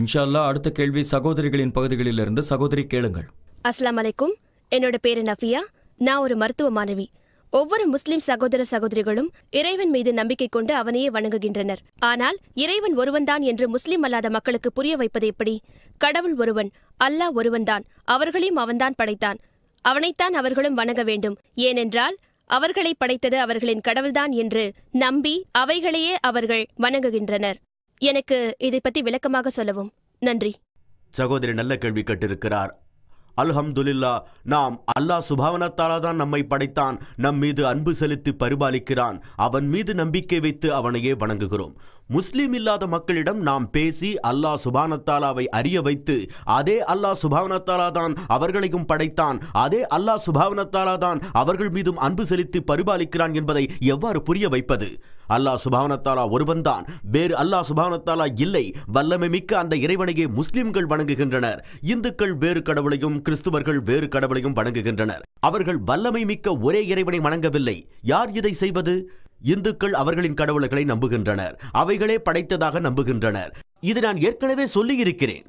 இன்ஷால்லா அடுத்த கேள்வி சகோதரிகளின் பகுதிகளிலிருந்து சகோதரி கேளுங்கள் அஸ்லாம் அலைக்கும் என்னோட பேரு நஃபியா நான் ஒரு மருத்துவ மாணவி ஒவ்வொரு முஸ்லிம் சகோதர சகோதரிகளும் இறைவன் மீது நம்பிக்கை கொண்டு அவனையே வணங்குகின்றனர் ஆனால் இறைவன் ஒருவன்தான் என்று முஸ்லிம் அல்லாத மக்களுக்கு புரிய வைப்பது எப்படி கடவுள் ஒருவன் அல்லாஹ் ஒருவன்தான் அவர்களையும் அவன்தான் படைத்தான் அவனைத்தான் அவர்களும் வணங்க வேண்டும் ஏனென்றால் அவர்களை படைத்தது அவர்களின் கடவுள்தான் என்று நம்பி அவைகளையே அவர்கள் வணங்குகின்றனர் எனக்கு இதை பத்தி விளக்கமாக சொல்லவும் நன்றி சகோதரி நல்ல கேள்வி கேட்டிருக்கிறார் அல்ஹம்துலில்லா நாம் அல்லாஹ் சுபாவனத்தாலா தான் நம்மை படைத்தான் நம் மீது அன்பு செலுத்தி பரிபாலிக்கிறான் அவன் மீது நம்பிக்கை வைத்து அவனையே வணங்குகிறோம் முஸ்லீம் இல்லாத மக்களிடம் நாம் பேசி அல்லாஹ் சுபானத்தாலாவை அறிய வைத்து அதே அல்லாஹ் சுபாவனத்தாலா தான் அவர்களையும் படைத்தான் அதே அல்லாஹ் சுபாவனத்தாலா தான் அவர்கள் மீதும் அன்பு செலுத்தி பரிபாலிக்கிறான் என்பதை எவ்வாறு புரிய வைப்பது அல்லாஹ் ஒருவன் ஒருவன்தான் வேறு அல்லாஹ் சுபாவனத்தாலா இல்லை வல்லமை மிக்க அந்த இறைவனையே முஸ்லிம்கள் வணங்குகின்றனர் இந்துக்கள் வேறு கடவுளையும் கிறிஸ்துவர்கள் வேறு கடவுளையும் வணங்குகின்றனர் அவர்கள் வல்லமை மிக்க ஒரே இறைவனை வணங்கவில்லை யார் இதை செய்வது இந்துக்கள் அவர்களின் கடவுள்களை நம்புகின்றனர் அவைகளே படைத்ததாக நம்புகின்றனர் இது நான் ஏற்கனவே சொல்லியிருக்கிறேன்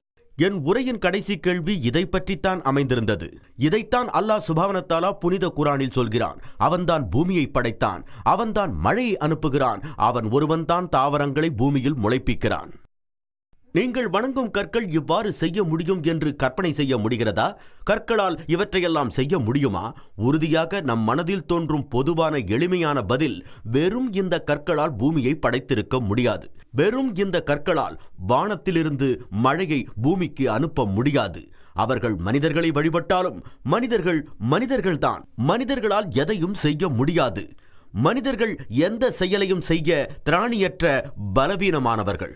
என் உரையின் கடைசி கேள்வி இதை பற்றித்தான் அமைந்திருந்தது இதைத்தான் அல்லாஹ் சுபாவனத்தாலா புனித குரானில் சொல்கிறான் அவன்தான் பூமியை படைத்தான் அவன்தான் மழையை அனுப்புகிறான் அவன் ஒருவன்தான் தாவரங்களை பூமியில் முளைப்பிக்கிறான் நீங்கள் வணங்கும் கற்கள் இவ்வாறு செய்ய முடியும் என்று கற்பனை செய்ய முடிகிறதா கற்களால் இவற்றையெல்லாம் செய்ய முடியுமா உறுதியாக நம் மனதில் தோன்றும் பொதுவான எளிமையான பதில் வெறும் இந்த கற்களால் பூமியை படைத்திருக்க முடியாது வெறும் இந்த கற்களால் வானத்திலிருந்து மழையை பூமிக்கு அனுப்ப முடியாது அவர்கள் மனிதர்களை வழிபட்டாலும் மனிதர்கள் மனிதர்கள்தான் மனிதர்களால் எதையும் செய்ய முடியாது மனிதர்கள் எந்த செயலையும் செய்ய திராணியற்ற பலவீனமானவர்கள்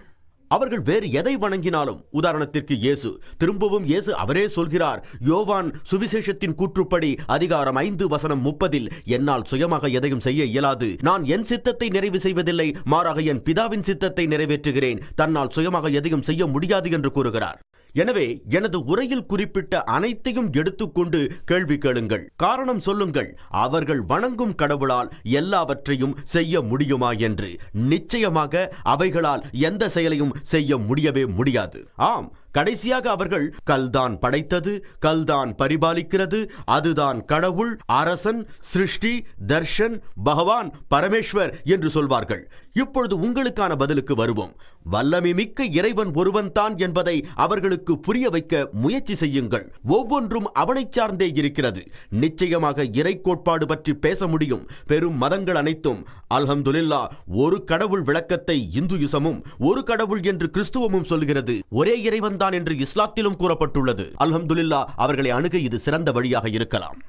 அவர்கள் வேறு எதை வணங்கினாலும் உதாரணத்திற்கு இயேசு திரும்பவும் இயேசு அவரே சொல்கிறார் யோவான் சுவிசேஷத்தின் கூற்றுப்படி அதிகாரம் ஐந்து வசனம் முப்பதில் என்னால் சுயமாக எதையும் செய்ய இயலாது நான் என் சித்தத்தை நிறைவு செய்வதில்லை மாறாக என் பிதாவின் சித்தத்தை நிறைவேற்றுகிறேன் தன்னால் சுயமாக எதையும் செய்ய முடியாது என்று கூறுகிறார் எனவே எனது உரையில் குறிப்பிட்ட அனைத்தையும் எடுத்துக்கொண்டு கேள்வி கேளுங்கள் காரணம் சொல்லுங்கள் அவர்கள் வணங்கும் கடவுளால் எல்லாவற்றையும் செய்ய முடியுமா என்று நிச்சயமாக அவைகளால் எந்த செயலையும் செய்ய முடியவே முடியாது ஆம் கடைசியாக அவர்கள் கல்தான் படைத்தது கல்தான் பரிபாலிக்கிறது அதுதான் கடவுள் அரசன் சிருஷ்டி தர்ஷன் பகவான் பரமேஸ்வர் என்று சொல்வார்கள் இப்பொழுது உங்களுக்கான பதிலுக்கு வருவோம் வல்லமை மிக்க இறைவன் ஒருவன்தான் என்பதை அவர்களுக்கு புரிய வைக்க முயற்சி செய்யுங்கள் ஒவ்வொன்றும் அவனை சார்ந்தே இருக்கிறது நிச்சயமாக இறை கோட்பாடு பற்றி பேச முடியும் பெரும் மதங்கள் அனைத்தும் அல்ஹம்துலில்லா ஒரு கடவுள் விளக்கத்தை இந்துயுசமும் ஒரு கடவுள் என்று கிறிஸ்துவமும் சொல்கிறது ஒரே இறைவன் என்று இஸ்லாத்திலும் கூறப்பட்டுள்ளது அல்ஹம்துல்லா அவர்களை அணுக இது சிறந்த வழியாக இருக்கலாம்